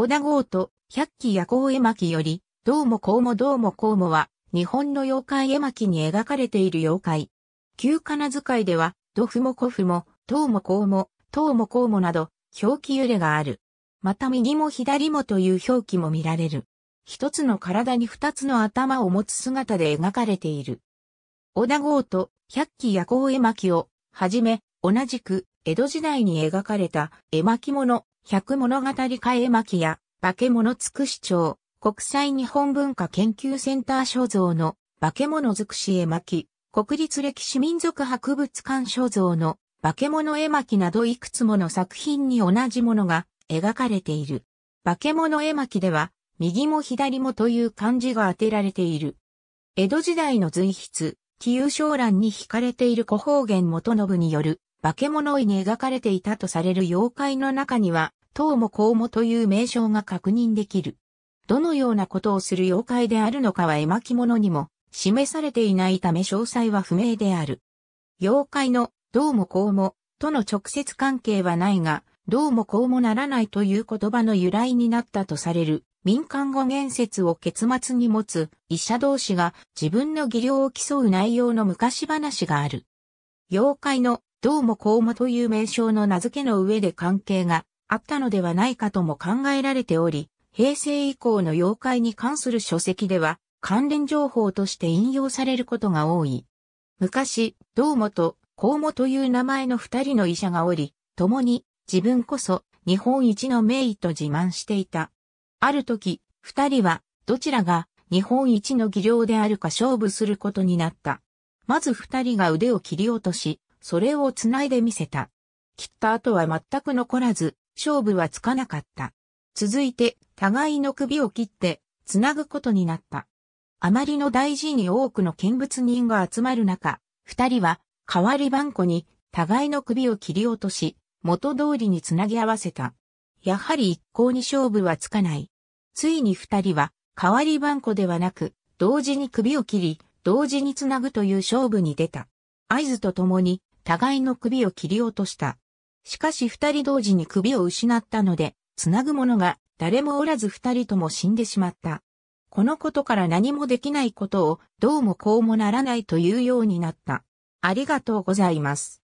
小田豪と百鬼夜行絵巻より、どうもこうもどうもこうもは、日本の妖怪絵巻に描かれている妖怪。旧仮名遣いでは、ドフもコフも、どうもこうも、とうもこうもなど、表記揺れがある。また右も左もという表記も見られる。一つの体に二つの頭を持つ姿で描かれている。小田豪と百鬼夜行絵巻をはじめ、同じく江戸時代に描かれた絵巻物、百物語替え巻や、化け物尽くし町、国際日本文化研究センター所蔵の、化け物尽くし絵巻、国立歴史民族博物館所蔵の、化け物絵巻などいくつもの作品に同じものが描かれている。化け物絵巻では、右も左もという漢字が当てられている。江戸時代の随筆、紀有章欄に惹かれている古方言元信による化け物絵に描かれていたとされる妖怪の中には、唐も孔もという名称が確認できる。どのようなことをする妖怪であるのかは絵巻物にも示されていないため詳細は不明である。妖怪のどうもこうもとの直接関係はないが、どうもこうもならないという言葉の由来になったとされる民間語言説を結末に持つ医者同士が自分の技量を競う内容の昔話がある。妖怪のどうもこうもという名称の名付けの上で関係があったのではないかとも考えられており、平成以降の妖怪に関する書籍では関連情報として引用されることが多い。昔、どうもと、こうもという名前の二人の医者がおり、共に自分こそ日本一の名医と自慢していた。ある時、二人はどちらが日本一の技量であるか勝負することになった。まず二人が腕を切り落とし、それを繋いでみせた。切った後は全く残らず、勝負はつかなかった。続いて、互いの首を切って、繋ぐことになった。あまりの大事に多くの見物人が集まる中、二人は、代わり番子に、互いの首を切り落とし、元通りに繋ぎ合わせた。やはり一向に勝負はつかない。ついに二人は、代わり番子ではなく、同時に首を切り、同時に繋ぐという勝負に出た。合図とともに、互いの首を切り落とした。しかし二人同時に首を失ったので、繋ぐ者が誰もおらず二人とも死んでしまった。このことから何もできないことをどうもこうもならないというようになった。ありがとうございます。